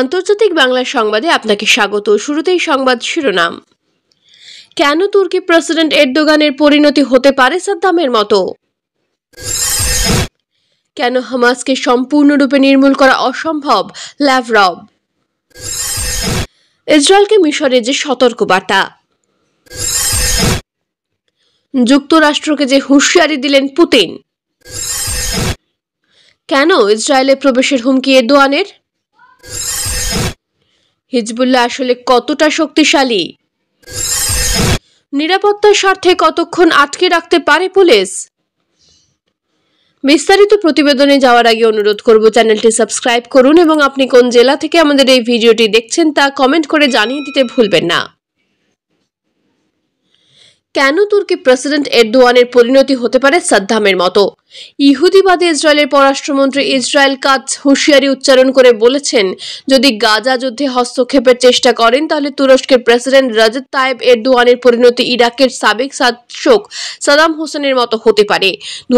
আন্তর্জাতিক বাংলা সংবাদে আপনাকে স্বাগত শুরুতেই সংবাদ শিরোনাম কেন তুর্কি প্রেসিডেন্ট এরদোগানের পরিণতি হতে পারে সাদ্দামের মতো কেন হামাসকে সম্পূর্ণরূপে নির্মূল করা অসম্ভব ল্যাভরব ইসরায়েলকে মিশরে যে সতর্ক বার্তা যুক্তরাষ্ট্রকে যে হুঁশিয়ারি দিলেন পুতিন কেন ইসরায়েলে প্রবেশের হুমকি এরদোয়ানের হিজবুল্লাহ আসলে কতটা শক্তিশালী নিরাপত্তার স্বার্থে কতক্ষণ আটকে রাখতে পারে পুলিশ বিস্তারিত প্রতিবেদনে যাওয়ার আগে অনুরোধ করব চ্যানেলটি সাবস্ক্রাইব করুন এবং আপনি কোন জেলা থেকে আমাদের এই ভিডিওটি দেখছেন তা কমেন্ট করে জানিয়ে দিতে ভুলবেন না কেন তুর্কি প্রেসিডেন্ট এরদোয়ানের পরিণতি হতে পারে সাদ্দামের মতো ইহুদিবাদে ইসরায়েলের পররাষ্ট্রমন্ত্রী ইসরায়েল কাজ হুঁশিয়ারি উচ্চারণ করে বলেছেন যদি গাজা যুদ্ধে হস্তক্ষেপের চেষ্টা করেন তাহলে তুরস্কের প্রেসিডেন্ট রাজত তায়েব এরদোয়ানের পরিণতি ইরাকের সাবেক শাসক সাদাম হোসেনের মতো হতে পারে দু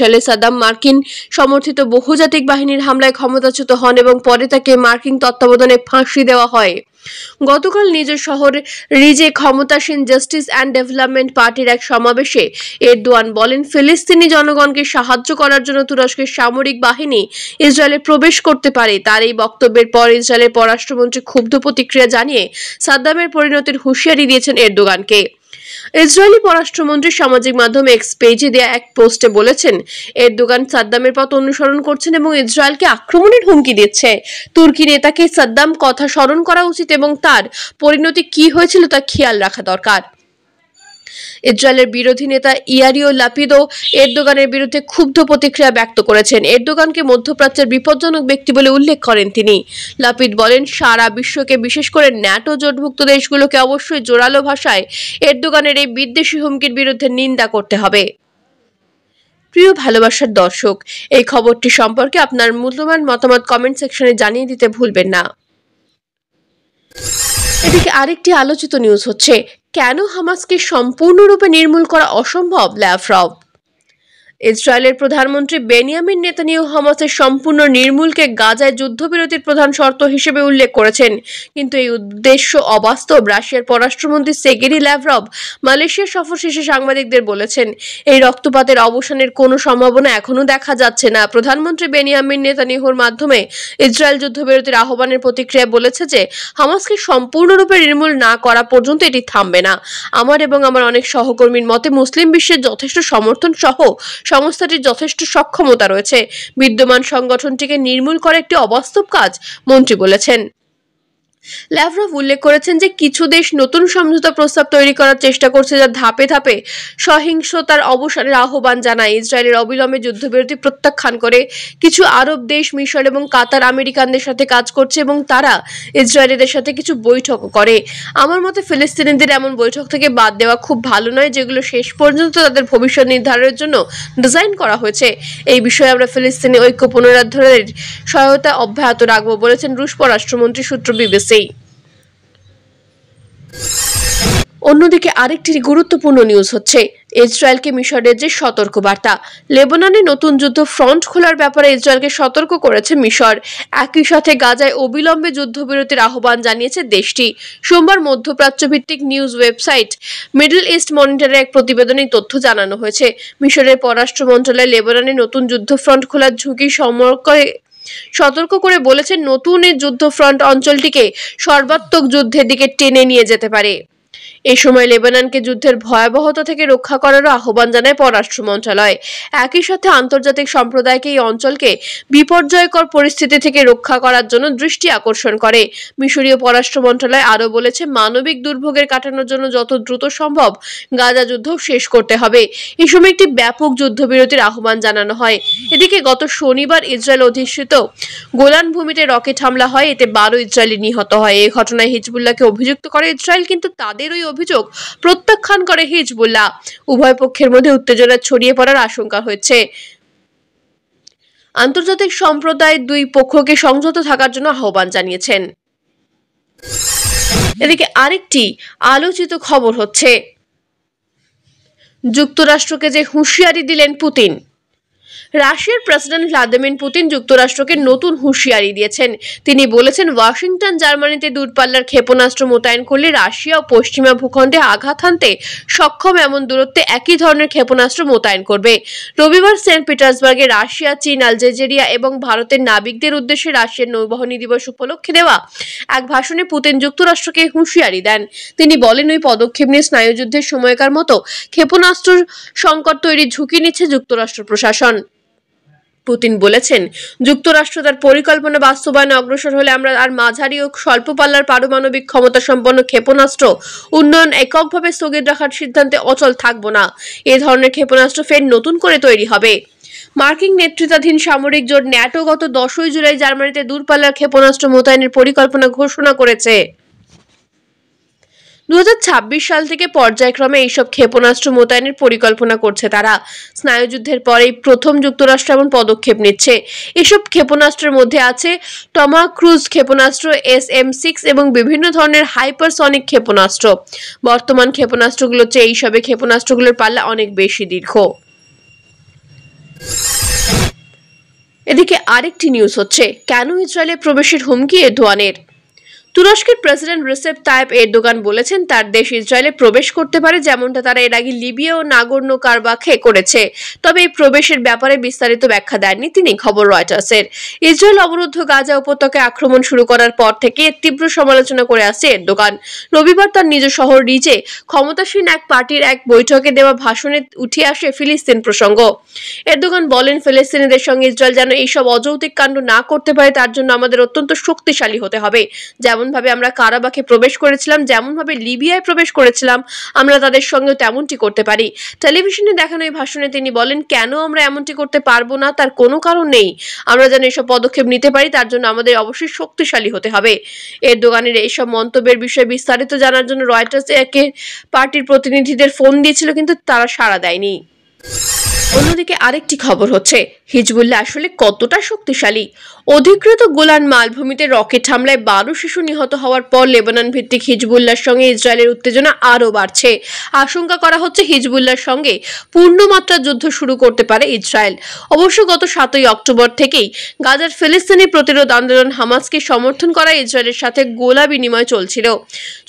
সালে সাদাম মার্কিন সমর্থিত বহুজাতিক বাহিনীর হামলায় ক্ষমতাচ্যুত হন এবং পরে তাকে মার্কিন তত্ত্বাবধানে ফাঁসি দেওয়া হয় গতকাল নিজ শহর রিজে ক্ষমতাসীন জাস্টিস অ্যান্ড ডেভেলপমেন্ট পার্টির এক সমাবেশে এরদোয়ান বলেন ফিলিস্তিনি জনগণকে সাহায্য করার জন্য তুরস্কের সামরিক বাহিনী ইসরায়েলে প্রবেশ করতে পারে তার এই বক্তব্যের পর ইসরায়েলের পররাষ্ট্রমন্ত্রী ক্ষুব্ধ প্রতিক্রিয়া জানিয়ে সাদ্দামের পরিণতির হুঁশিয়ারি দিয়েছেন এরদোগানকে ইসরায়েলি পররাষ্ট্রমন্ত্রী সামাজিক মাধ্যম এক্স পেজে দেয়া এক পোস্টে বলেছেন এর দোকান সাদ্দামের পথ অনুসরণ করছেন এবং ইসরায়েলকে আক্রমণের হুমকি দিচ্ছে তুর্কি নেতাকে সাদ্দাম কথা স্মরণ করা উচিত এবং তার পরিণতি কি হয়েছিল তা খেয়াল রাখা দরকার ইসরায়েলের বিরোধী নেতা ইয়ারিও লাপিদও এরদোগানের বিরুদ্ধে ক্ষুব্ধ প্রতিক্রিয়া ব্যক্ত করেছেন এরদোগানকে মধ্যপ্রাচ্যের বিপজ্জনক ব্যক্তি বলে উল্লেখ করেন তিনি লাপিদ বলেন সারা বিশ্বকে বিশেষ করে ন্যাটো জোটভুক্ত দেশগুলোকে অবশ্যই জোরালো ভাষায় এরদোগানের এই বিদ্বেষী হুমকির বিরুদ্ধে নিন্দা করতে হবে প্রিয় ভালোবাসার দর্শক এই খবরটি সম্পর্কে আপনার মূল্যবান মতামত কমেন্ট সেকশনে জানিয়ে দিতে ভুলবেন না এদিকে আরেকটি আলোচিত নিউজ হচ্ছে কেন হামাসকে সম্পূর্ণরূপে নির্মূল করা অসম্ভব ল্যাফ্রব ইসরায়েলের প্রধানমন্ত্রী বেনিয়ামিন নেতানিয়াহু হামাসের সম্পূর্ণ নির্মূলকে গাজায় যুদ্ধবিরতির প্রধান শর্ত হিসেবে উল্লেখ করেছেন কিন্তু এই উদ্দেশ্য অবাস্তব রাশিয়ার পররাষ্ট্রমন্ত্রী সেগেরি ল্যাভরব মালয়েশিয়া সফর শেষে সাংবাদিকদের বলেছেন এই রক্তপাতের অবসানের কোনো সম্ভাবনা এখনও দেখা যাচ্ছে না প্রধানমন্ত্রী বেনিয়ামিন নেতানিয়াহুর মাধ্যমে ইসরায়েল যুদ্ধবিরতির আহ্বানের প্রতিক্রিয়া বলেছে যে হামাসকে সম্পূর্ণরূপে নির্মূল না করা পর্যন্ত এটি থামবে না আমার এবং আমার অনেক সহকর্মীর মতে মুসলিম বিশ্বের যথেষ্ট সমর্থন সহ সংস্থাটির যথেষ্ট সক্ষমতা রয়েছে বিদ্যমান সংগঠনটিকে নির্মূল করা একটি অবাস্তব কাজ মন্ত্রী বলেছেন ল্যাভরভ উল্লেখ করেছেন যে কিছু দেশ নতুন সমঝোতা প্রস্তাব তৈরি করার চেষ্টা করছে যা ধাপে ধাপে সহিংসতার অবসানের আহ্বান জানায় ইসরায়েলের অবিলম্বে যুদ্ধবিরতি প্রত্যাখ্যান করে কিছু আরব দেশ মিশর এবং কাতার আমেরিকানদের সাথে কাজ করছে এবং তারা ইসরায়েলিদের সাথে কিছু বৈঠক করে আমার মতে ফিলিস্তিনিদের এমন বৈঠক থেকে বাদ দেওয়া খুব ভালো নয় যেগুলো শেষ পর্যন্ত তাদের ভবিষ্যৎ নির্ধারণের জন্য ডিজাইন করা হয়েছে এই বিষয়ে আমরা ফিলিস্তিনি ঐক্য পুনরুদ্ধারের সহায়তা অব্যাহত রাখবো বলেছেন রুশ পররাষ্ট্রমন্ত্রী সূত্র বিবেচনা হয়েছেই অন্যদিকে আরেকটি গুরুত্বপূর্ণ নিউজ হচ্ছে ইসরায়েলকে মিশরের যে সতর্ক বার্তা লেবাননে নতুন যুদ্ধ ফ্রন্ট খোলার ব্যাপারে ইসরায়েলকে সতর্ক করেছে মিশর একই সাথে গাজায় অবিলম্বে যুদ্ধবিরতির আহ্বান জানিয়েছে দেশটি সোমবার মধ্যপ্রাচ্যভিত্তিক নিউজ ওয়েবসাইট মিডল ইস্ট মনিটরে এক প্রতিবেদনে তথ্য জানানো হয়েছে মিশরের পররাষ্ট্র মন্ত্রণালয় লেবাননে নতুন যুদ্ধ ফ্রন্ট খোলার ঝুঁকি সম্পর্কে সতর্ক করে বলেছে নতুন যুদ্ধফ্রন্ট অঞ্চলটিকে সর্বাত্মক যুদ্ধের দিকে টেনে নিয়ে যেতে পারে এ সময় লেবাননকে যুদ্ধের ভয়াবহতা থেকে রক্ষা করারও আহ্বান জানায় পররাষ্ট্র মন্ত্রণালয় একই সাথে আন্তর্জাতিক সম্প্রদায়কে এই অঞ্চলকে বিপর্যয়কর পরিস্থিতি থেকে রক্ষা করার জন্য দৃষ্টি আকর্ষণ করে মিশরীয় পররাষ্ট্র মন্ত্রণালয় আরও বলেছে মানবিক দুর্ভোগের কাটানোর জন্য যত দ্রুত সম্ভব গাজা যুদ্ধ শেষ করতে হবে এ সময় একটি ব্যাপক যুদ্ধবিরতির আহ্বান জানানো হয় এদিকে গত শনিবার ইসরায়েল অধিষ্ঠিত গোলান ভূমিতে রকেট হামলা হয় এতে বারো ইসরায়েলি নিহত হয় এই ঘটনায় হিজবুল্লাহকে অভিযুক্ত করে ইসরায়েল কিন্তু তাদের ওই অভিযোগ প্রত্যাখ্যান করে হিজবুল্লাহ উভয় পক্ষের মধ্যে উত্তেজনা ছড়িয়ে পড়ার আশঙ্কা হয়েছে আন্তর্জাতিক সম্প্রদায় দুই পক্ষকে সংযত থাকার জন্য আহ্বান জানিয়েছেন এদিকে আরেকটি আলোচিত খবর হচ্ছে যুক্তরাষ্ট্রকে যে হুঁশিয়ারি দিলেন পুতিন রাশিয়ার প্রেসিডেন্ট ভ্লাদিমির পুতিন যুক্তরাষ্ট্রকে নতুন হুঁশিয়ারি দিয়েছেন তিনি বলেছেন ওয়াশিংটন জার্মানিতে দূরপাল্লার ক্ষেপণাস্ত্র মোতায়েন করলে রাশিয়া ও পশ্চিমা ভূখণ্ডে আঘাত হানতে সক্ষম এমন দূরত্বে একই ধরনের ক্ষেপণাস্ত্র মোতায়েন করবে রবিবার সেন্ট পিটার্সবার্গে রাশিয়া চীন আলজেরিয়া এবং ভারতের নাবিকদের উদ্দেশ্যে রাশিয়ার নৌবাহিনী দিবস উপলক্ষে দেওয়া এক ভাষণে পুতিন যুক্তরাষ্ট্রকে হুঁশিয়ারি দেন তিনি বলেন ওই পদক্ষেপ নিয়ে স্নায়ুযুদ্ধের সময়কার মতো ক্ষেপণাস্ত্র সংকট তৈরির ঝুঁকি নিচ্ছে যুক্তরাষ্ট্র প্রশাসন পুতিন বলেছেন যুক্তরাষ্ট্র তার পরিকল্পনা বাস্তবায়নে অগ্রসর হলে আমরা আর মাঝারি ও স্বল্প পাল্লার পারমাণবিক ক্ষমতা সম্পন্ন ক্ষেপণাস্ত্র উন্নয়ন এককভাবে স্থগিত রাখার সিদ্ধান্তে অচল থাকব না এ ধরনের ক্ষেপণাস্ত্র ফের নতুন করে তৈরি হবে মার্কিন নেতৃত্বাধীন সামরিক জোট ন্যাটো গত দশই জুলাই জার্মানিতে দূরপাল্লার ক্ষেপণাস্ত্র মোতায়েনের পরিকল্পনা ঘোষণা করেছে দু সাল থেকে পর্যায়ক্রমে এইসব ক্ষেপণাস্ত্র মোতায়েনের পরিকল্পনা করছে তারা স্নায়ুযুদ্ধের পরেই প্রথম যুক্তরাষ্ট্র এমন পদক্ষেপ নিচ্ছে এসব ক্ষেপণাস্ত্রের মধ্যে আছে টমা ক্রুজ ক্ষেপণাস্ত্র এস এম সিক্স এবং বিভিন্ন ধরনের হাইপারসনিক ক্ষেপণাস্ত্র বর্তমান ক্ষেপণাস্ত্রগুলোর চেয়ে এইসবে ক্ষেপণাস্ত্রগুলোর পাল্লা অনেক বেশি দীর্ঘ এদিকে আরেকটি নিউজ হচ্ছে কেন ইসরায়েলে প্রবেশের হুমকি এ ধোয়ানের তুরস্কের প্রেসিডেন্ট রিসেপ তায়েব এরদোগান বলেছেন তার দেশ ইসরায়েলে প্রবেশ করতে পারে যেমনটা তারা এর আগে লিবিয়া ও নাগর্ণ কারবাখে করেছে তবে এই প্রবেশের ব্যাপারে বিস্তারিত ব্যাখ্যা দেননি তিনি খবর রয়টার্সের ইসরায়েল অবরুদ্ধ গাজা উপত্যকায় আক্রমণ শুরু করার পর থেকে তীব্র সমালোচনা করে আসছে এরদোগান রবিবার তার নিজ শহর রিজে ক্ষমতাসীন এক পার্টির এক বৈঠকে দেওয়া ভাষণে উঠে আসে ফিলিস্তিন প্রসঙ্গ এরদোগান বলেন ফিলিস্তিনিদের সঙ্গে ইসরায়েল যেন এইসব অযৌতিক কাণ্ড না করতে পারে তার জন্য আমাদের অত্যন্ত শক্তিশালী হতে হবে যেমন যেমনভাবে আমরা কারাবাখে প্রবেশ করেছিলাম যেমনভাবে লিবিয়ায় প্রবেশ করেছিলাম আমরা তাদের সঙ্গেও তেমনটি করতে পারি টেলিভিশনে দেখানো এই ভাষণে তিনি বলেন কেন আমরা এমনটি করতে পারবো না তার কোনো কারণ নেই আমরা যেন এসব পদক্ষেপ নিতে পারি তার জন্য আমাদের অবশ্যই শক্তিশালী হতে হবে এর দোকানের এইসব মন্তব্যের বিষয়ে বিস্তারিত জানার জন্য রয়টার্স একে পার্টির প্রতিনিধিদের ফোন দিয়েছিল কিন্তু তারা সাড়া দেয়নি অন্যদিকে আরেকটি খবর হচ্ছে হিজবুল্লাহ আসলে কতটা শক্তিশালী অধিকৃত গোলান মালভূমিতে রকেট হামলায় বারো শিশু নিহত হওয়ার পর লেবানন ভিত্তিক হিজবুল্লাহর সঙ্গে ইসরায়েলের উত্তেজনা আরও বাড়ছে আশঙ্কা করা হচ্ছে হিজবুল্লাহর সঙ্গে পূর্ণমাত্রা যুদ্ধ শুরু করতে পারে ইসরায়েল অবশ্য গত সাতই অক্টোবর থেকেই গাজার ফিলিস্তিনি প্রতিরোধ আন্দোলন হামাসকে সমর্থন করা ইসরায়েলের সাথে গোলা বিনিময় চলছিল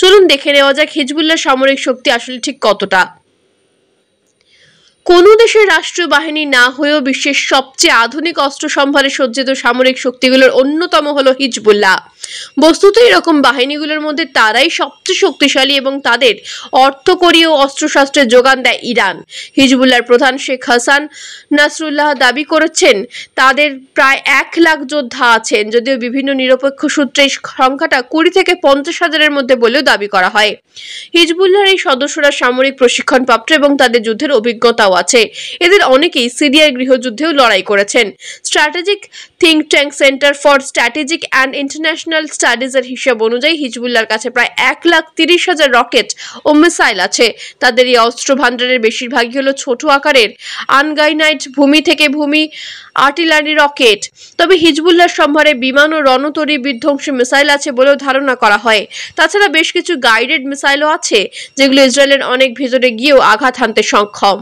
চলুন দেখে নেওয়া যাক হিজবুল্লার সামরিক শক্তি আসলে ঠিক কতটা কোনো দেশের রাষ্ট্রীয় বাহিনী না হয়েও বিশ্বের সবচেয়ে আধুনিক অস্ত্র সম্ভারে সজ্জিত সামরিক শক্তিগুলোর অন্যতম হল হিজবুল্লাহ বস্তুত এরকম বাহিনীগুলোর মধ্যে তারাই সবচেয়ে শক্তিশালী এবং তাদের অর্থকরী ও অস্ত্রশাস্ত্রের যোগান দেয় ইরান হিজবুল্লার প্রধান শেখ হাসান নাসরুল্লাহ দাবি করেছেন তাদের প্রায় এক লাখ যোদ্ধা আছেন যদিও বিভিন্ন নিরপেক্ষ সূত্রে সংখ্যাটা কুড়ি থেকে পঞ্চাশ হাজারের মধ্যে বলেও দাবি করা হয় হিজবুল্লার এই সদস্যরা সামরিক প্রশিক্ষণপ্রাপ্ত এবং তাদের যুদ্ধের অভিজ্ঞতাও সংস্থাও আছে এদের অনেকেই সিরিয়ার গৃহযুদ্ধেও লড়াই করেছেন strategic think tank center for strategic and international স্টাডিজের হিসাব অনুযায়ী হিজবুল্লার কাছে প্রায় এক লাখ তিরিশ হাজার রকেট ও মিসাইল আছে তাদের এই অস্ত্র ভাণ্ডারের বেশিরভাগই হলো ছোট আকারের আনগাইনাইট ভূমি থেকে ভূমি আর্টিলারি রকেট তবে হিজবুল্লার সম্ভারে বিমান ও রণতরী বিধ্বংসী মিসাইল আছে বলেও ধারণা করা হয় তাছাড়া বেশ কিছু গাইডেড মিসাইলও আছে যেগুলো ইসরায়েলের অনেক ভেতরে গিয়েও আঘাত হানতে সক্ষম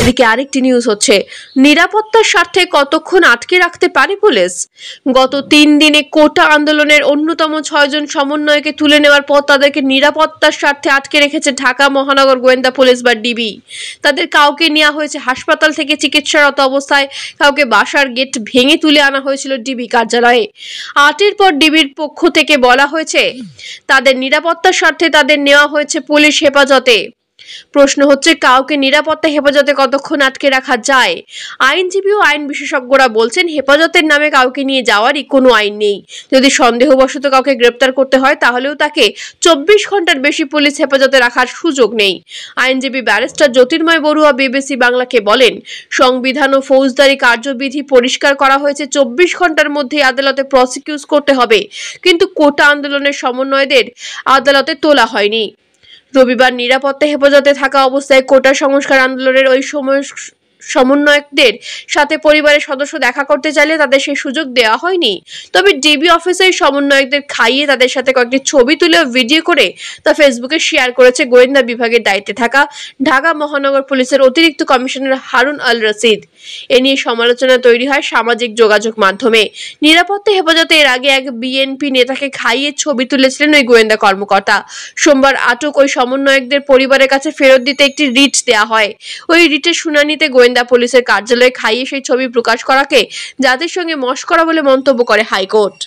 এদিকে আরেকটি নিউজ হচ্ছে নিরাপত্তার স্বার্থে কতক্ষণ আটকে রাখতে পারে পুলিশ গত তিন দিনে কোটা আন্দোলনের অন্যতম ছয়জন সমন্বয়কে তুলে নেওয়ার পর তাদেরকে নিরাপত্তার স্বার্থে আটকে রেখেছে ঢাকা মহানগর গোয়েন্দা পুলিশ বা ডিবি তাদের কাউকে নেওয়া হয়েছে হাসপাতাল থেকে চিকিৎসারত অবস্থায় কাউকে বাসার গেট ভেঙে তুলে আনা হয়েছিল ডিবি কার্যালয়ে আটের পর ডিবির পক্ষ থেকে বলা হয়েছে তাদের নিরাপত্তার স্বার্থে তাদের নেওয়া হয়েছে পুলিশ হেফাজতে প্রশ্ন হচ্ছে কাউকে নিরাপত্তা হেফাজতে কতক্ষণ আটকে রাখা যায় আইনজীবী ও আইন বিশেষজ্ঞরা বলছেন হেফাজতের নামে কাউকে নিয়ে যাওয়ারই কোনো আইন নেই যদি সন্দেহবশত কাউকে গ্রেপ্তার করতে হয় তাহলেও তাকে চব্বিশ ঘন্টার বেশি পুলিশ হেফাজতে রাখার সুযোগ নেই আইনজীবী ব্যারিস্টার জ্যোতির্ময় বড়ুয়া বিবিসি বাংলাকে বলেন সংবিধান ও ফৌজদারি কার্যবিধি পরিষ্কার করা হয়েছে চব্বিশ ঘন্টার মধ্যে আদালতে প্রসিকিউট করতে হবে কিন্তু কোটা আন্দোলনের সমন্বয়দের আদালতে তোলা হয়নি রবিবার নিরাপত্তা হেফাজতে থাকা অবস্থায় কোটা সংস্কার আন্দোলনের ওই সময় সমন্বয়কদের সাথে পরিবারের সদস্য দেখা করতে চাইলে তাদের সেই সুযোগ দেওয়া হয়নি তবে ডিবি অফিসের সমন্বয়কদের খাইয়ে তাদের সাথে কয়েকটি ছবি তুলে ভিডিও করে তা ফেসবুকে শেয়ার করেছে গোয়েন্দা বিভাগের দায়িত্বে থাকা ঢাকা মহানগর পুলিশের অতিরিক্ত কমিশনার হারুন আল রশিদ এ নিয়ে সমালোচনা তৈরি হয় সামাজিক যোগাযোগ মাধ্যমে নিরাপত্তা হেফাজতে এর আগে এক বিএনপি নেতাকে খাইয়ে ছবি তুলেছিলেন ওই গোয়েন্দা কর্মকর্তা সোমবার আটক ওই সমন্বয়কদের পরিবারের কাছে ফেরত দিতে একটি রিট দেওয়া হয় ওই রিটের শুনানিতে গোয়েন্দা গোয়েন্দা পুলিশের কার্যালয়ে খাইয়ে সেই ছবি প্রকাশ করাকে জাতির সঙ্গে মস্করা বলে মন্তব্য করে হাইকোর্ট